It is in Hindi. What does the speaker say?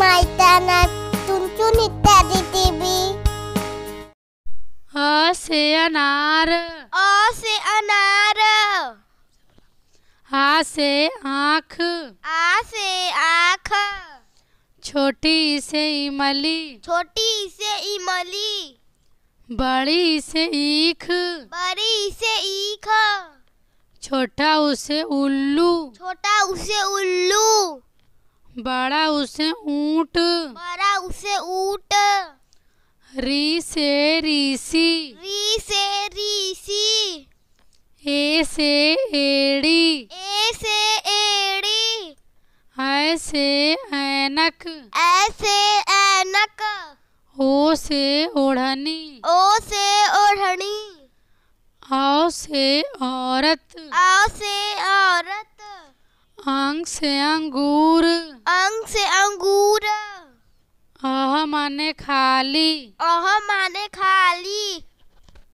मैदानात चुनचुन इत्यादी टीवी से अनार अ से अनार आ से आँख आ से आँख छोटी से इमली छोटी से इमली बड़ी से ईख बड़ी से ईख छोटा उसे उल्लू छोटा उसे उल्लू बड़ा उसे ऊट बड़ा उसे ऊट री से रीसी री से रीसी ए से एड़ी ए से एड़ी ऐ से ऐनक ऐसे से ऐनक ओ से ओढ़नी ओ से ओढ़नी औ से औरत औ से औरत अंग से अंगूर अंग से अंगूर अह माने खाली अह माने खाली